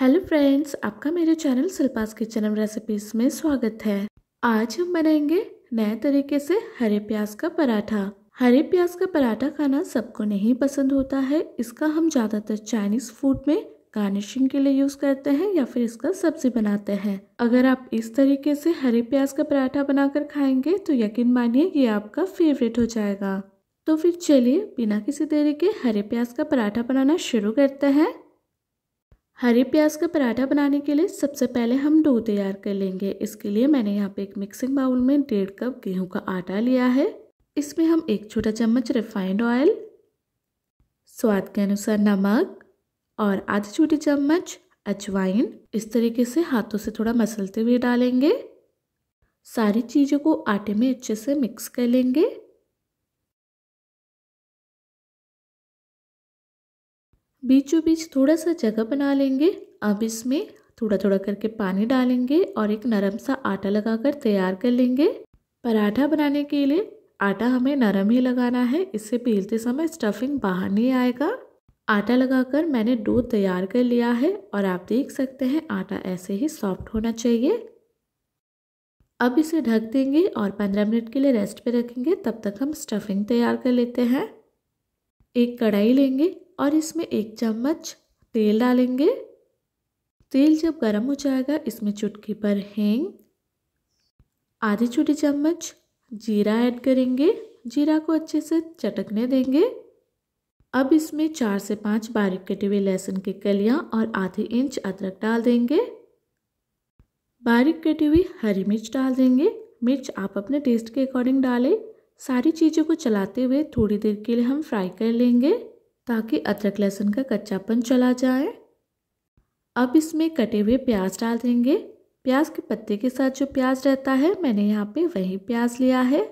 hello friends आपका मेरे channel Silpa's kitchen and recipes में स्वागत है आज हम बनाएंगे नए तरीके से हरे प्याज का पराठा हरे प्याज का पराठा खाना सबको नहीं पसंद होता है इसका हम ज़्यादातर चाइनीज़ फूड में गार्निशिंग के लिए यूज़ करते हैं या फिर इसका सब्जी बनाते हैं अगर आप इस तरीके से हरे प्याज का पराठा बनाकर खाएंगे तो यकीन मानिए ये आपका फेवरेट हो जाएगा तो फिर चलिए बिना किसी देरी के हरे प्याज का पराठा बनाना शुरू करते हैं हरी प्याज का पराठा बनाने के लिए सबसे पहले हम डो तैयार कर लेंगे इसके लिए मैंने यहाँ पे एक मिक्सिंग बाउल में डेढ़ कप गेहूं का आटा लिया है इसमें हम एक छोटा चम्मच रिफाइंड ऑयल स्वाद के अनुसार नमक और आधी छोटी चम्मच अजवाइन इस तरीके से हाथों से थोड़ा मसलते हुए डालेंगे सारी चीज़ों को आटे में अच्छे से मिक्स कर लेंगे बीचों बीच थोड़ा सा जगह बना लेंगे अब इसमें थोड़ा थोड़ा करके पानी डालेंगे और एक नरम सा आटा लगाकर तैयार कर लेंगे पराठा बनाने के लिए आटा हमें नरम ही लगाना है इससे पीलते समय स्टफिंग बाहर नहीं आएगा आटा लगाकर मैंने डो तैयार कर लिया है और आप देख सकते हैं आटा ऐसे ही सॉफ्ट होना चाहिए अब इसे ढक देंगे और 15 मिनट के लिए रेस्ट पे रखेंगे तब तक हम स्टफिंग तैयार कर लेते हैं एक कढ़ाई लेंगे और इसमें एक चम्मच तेल डालेंगे तेल जब गर्म हो जाएगा इसमें चुटकी पर हींग आधी छोटी चम्मच जीरा ऐड करेंगे जीरा को अच्छे से चटकने देंगे अब इसमें चार से पाँच बारीक कटे हुए लहसुन की कलियाँ और आधे इंच अदरक डाल देंगे बारीक कटी हुई हरी मिर्च डाल देंगे मिर्च आप अपने टेस्ट के अकॉर्डिंग डालें सारी चीज़ों को चलाते हुए थोड़ी देर के लिए हम फ्राई कर लेंगे ताकि अदरक लहसुन का कच्चापन चला जाए अब इसमें कटे हुए प्याज डाल देंगे प्याज के पत्ते के साथ जो प्याज रहता है मैंने यहाँ पे वही प्याज लिया है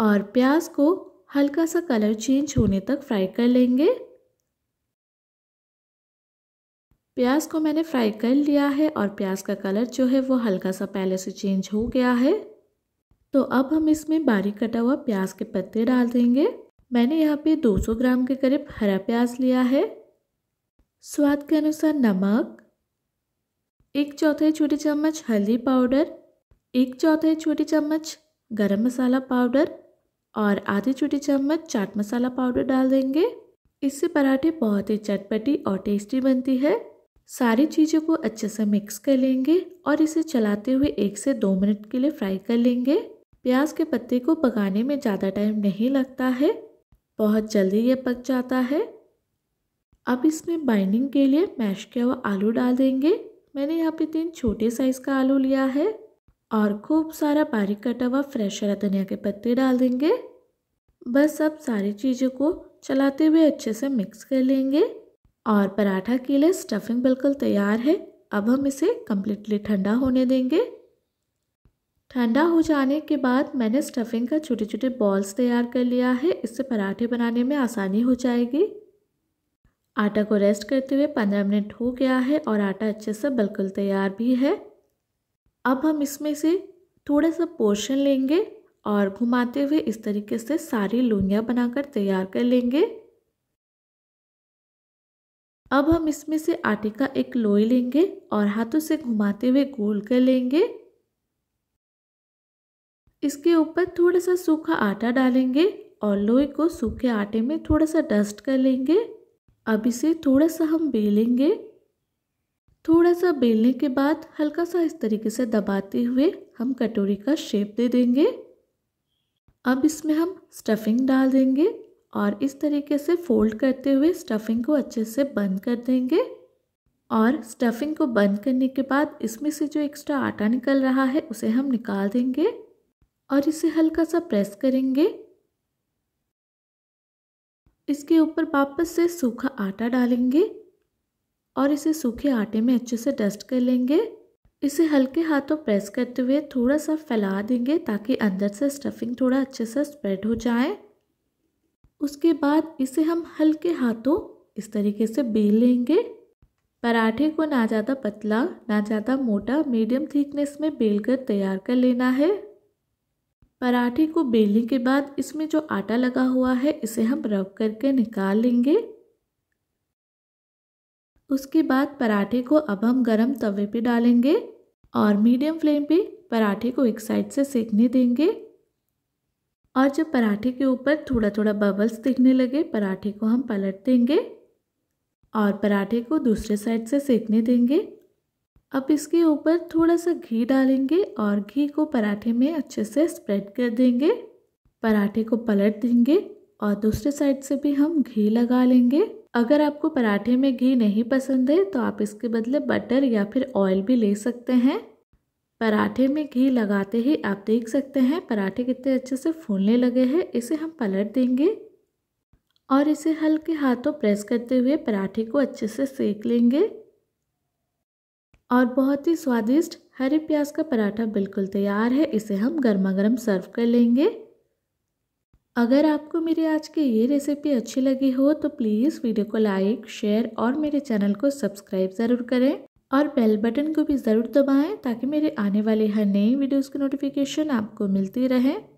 और प्याज को हल्का सा कलर चेंज होने तक फ्राई कर लेंगे प्याज को मैंने फ्राई कर लिया है और प्याज का कलर जो है वो हल्का सा पहले से चेंज हो गया है तो अब हम इसमें बारीक कटा हुआ प्याज के पत्ते डाल देंगे मैंने यहाँ पे 200 ग्राम के करीब हरा प्याज लिया है स्वाद के अनुसार नमक एक चौथाई छोटी चम्मच हल्दी पाउडर एक चौथाई छोटी चम्मच गरम मसाला पाउडर और आधी छोटी चम्मच चाट मसाला पाउडर डाल देंगे इससे पराठे बहुत ही चटपटी और टेस्टी बनती है सारी चीज़ों को अच्छे से मिक्स कर लेंगे और इसे चलाते हुए एक से दो मिनट के लिए फ्राई कर लेंगे प्याज के पत्ते को पकाने में ज़्यादा टाइम नहीं लगता है बहुत जल्दी ये पक जाता है अब इसमें बाइंडिंग के लिए मैश किया हुआ आलू डाल देंगे मैंने यहाँ पे तीन छोटे साइज़ का आलू लिया है और खूब सारा बारीक कटा हुआ फ्रेश हरा धनिया के पत्ते डाल देंगे बस अब सारी चीज़ों को चलाते हुए अच्छे से मिक्स कर लेंगे और पराठा के लिए स्टफिंग बिल्कुल तैयार है अब हम इसे कम्प्लीटली ठंडा होने देंगे ठंडा हो जाने के बाद मैंने स्टफिंग का छोटे छोटे बॉल्स तैयार कर लिया है इससे पराठे बनाने में आसानी हो जाएगी आटा को रेस्ट करते हुए पंद्रह मिनट हो गया है और आटा अच्छे से बिल्कुल तैयार भी है अब हम इसमें से थोड़ा सा पोर्शन लेंगे और घुमाते हुए इस तरीके से सारी लोइयाँ बनाकर तैयार कर लेंगे अब हम इसमें से आटे का एक लोई लेंगे और हाथों से घुमाते हुए गोल कर लेंगे इसके ऊपर थोड़ा सा सूखा आटा डालेंगे और लोई को सूखे आटे में थोड़ा सा डस्ट कर लेंगे अब इसे थोड़ा सा हम बेलेंगे थोड़ा सा बेलने के बाद हल्का सा इस तरीके से दबाते हुए हम कटोरी का शेप दे देंगे अब इसमें हम स्टफिंग डाल देंगे और इस तरीके से फोल्ड करते हुए स्टफिंग को अच्छे से बंद कर देंगे और स्टफिंग को बंद करने के बाद इसमें से जो एक्स्ट्रा आटा निकल रहा है उसे हम निकाल देंगे और इसे हल्का सा प्रेस करेंगे इसके ऊपर वापस से सूखा आटा डालेंगे और इसे सूखे आटे में अच्छे से डस्ट कर लेंगे इसे हल्के हाथों प्रेस करते हुए थोड़ा सा फैला देंगे ताकि अंदर से स्टफिंग थोड़ा अच्छे से स्प्रेड हो जाए उसके बाद इसे हम हल्के हाथों इस तरीके से बेल लेंगे पराठे को ना ज़्यादा पतला ना ज़्यादा मोटा मीडियम थिकनेस में बेल कर तैयार कर लेना है पराठे को बेलने के बाद इसमें जो आटा लगा हुआ है इसे हम रब करके निकाल लेंगे उसके बाद पराठे को अब हम गरम तवे पे डालेंगे और मीडियम फ्लेम पे पराठे को एक साइड से सेकने देंगे और जब पराठे के ऊपर थोड़ा थोड़ा बबल्स दिखने लगे पराठे को हम पलट देंगे और पराठे को दूसरे साइड से सेकने देंगे अब इसके ऊपर थोड़ा सा घी डालेंगे और घी को पराठे में अच्छे से स्प्रेड कर देंगे पराठे को पलट देंगे और दूसरे साइड से भी हम घी लगा लेंगे अगर आपको पराठे में घी नहीं पसंद है तो आप इसके बदले बटर या फिर ऑयल भी ले सकते हैं पराठे में घी लगाते ही आप देख सकते हैं पराठे कितने अच्छे से फूलने लगे हैं इसे हम पलट देंगे और इसे हल्के हाथों प्रेस करते हुए पराठे को अच्छे से सेक लेंगे और बहुत ही स्वादिष्ट हरे प्याज का पराठा बिल्कुल तैयार है इसे हम गर्मा गर्म सर्व कर लेंगे अगर आपको मेरी आज की ये रेसिपी अच्छी लगी हो तो प्लीज़ वीडियो को लाइक शेयर और मेरे चैनल को सब्सक्राइब ज़रूर करें और बेल बटन को भी ज़रूर दबाएं ताकि मेरे आने वाले हर नई वीडियोस की नोटिफिकेशन आपको मिलती रहे